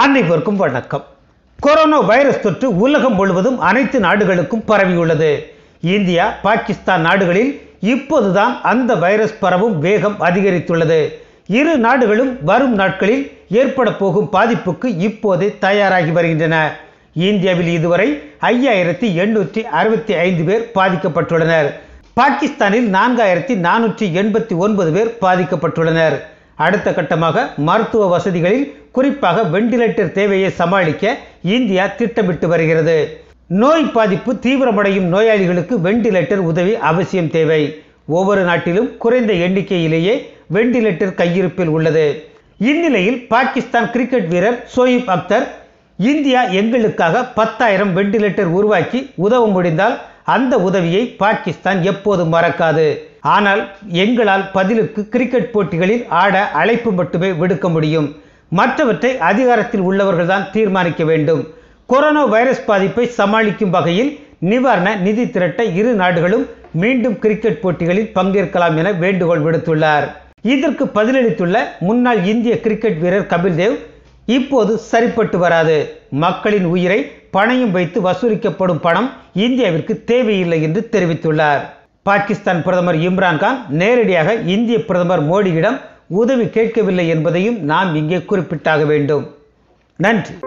அனைவருக்கும் வணக்கம் corona virus தொற்று உலகம் முழுவதும் அனைத்து நாடுகளுக்கும் பரவியுள்ளது இந்தியா பாகிஸ்தான் நாடுகளில் இப்போதுதான் அந்த வைரஸ் பரவும் வேகம் அதிகரித்துள்ளது இரு நாடுகளும் வரும் நாட்களில் ஏற்பட போகும் பாதிப்புக்கு இப்போது தயாராகி வருகின்றன இந்தியாவில் இதுவரை ஐயாயிரத்தி எண்ணூற்றி அறுபத்தி ஐந்து பேர் பாதிக்கப்பட்டுள்ளனர் பாகிஸ்தானில் நான்காயிரத்தி நானூற்றி எண்பத்தி ஒன்பது பேர் பாதிக்கப்பட்டுள்ளனர் அடுத்த கட்டமாக மருத்துவ வசதிகளில் குறிப்பாக வெண்டிலேட்டர் தேவையை சமாளிக்க இந்தியா திட்டமிட்டு வருகிறது நோய் பாதிப்பு தீவிரமடையும் நோயாளிகளுக்கு வெண்டிலேட்டர் உதவி அவசியம் தேவை ஒவ்வொரு நாட்டிலும் குறைந்த எண்ணிக்கையிலேயே வெண்டிலேட்டர் கையிருப்பில் உள்ளது இந்நிலையில் பாகிஸ்தான் கிரிக்கெட் வீரர் சோயிப் அக்தர் இந்தியா எங்களுக்காக பத்தாயிரம் வெண்டிலேட்டர் உருவாக்கி உதவ முடிந்தால் அந்த உதவியை பாகிஸ்தான் எப்போதும் மறக்காது ஆனால் எங்களால் பதிலுக்கு கிரிக்கெட் போட்டிகளில் ஆட அழைப்பு மட்டுமே விடுக்க முடியும் மற்றவற்றை அதிகாரத்தில் உள்ளவர்கள்தான் தீர்மானிக்க வேண்டும் கொரோனா வைரஸ் பாதிப்பை சமாளிக்கும் வகையில் நிவாரண நிதி திரட்ட இரு நாடுகளும் மீண்டும் கிரிக்கெட் போட்டிகளில் பங்கேற்கலாம் என வேண்டுகோள் விடுத்துள்ளார் இதற்கு பதிலளித்துள்ள முன்னாள் இந்திய கிரிக்கெட் வீரர் கபில் தேவ் இப்போது சரிப்பட்டு வராது மக்களின் உயிரை பணையும் வைத்து வசூலிக்கப்படும் பணம் இந்தியாவிற்கு தேவையில்லை என்று தெரிவித்துள்ளார் பாகிஸ்தான் பிரதமர் இம்ரான்கான் நேரடியாக இந்திய பிரதமர் மோடியிடம் உதவி கேட்கவில்லை என்பதையும் நாம் இங்கே குறிப்பிட்டாக வேண்டும் நன்றி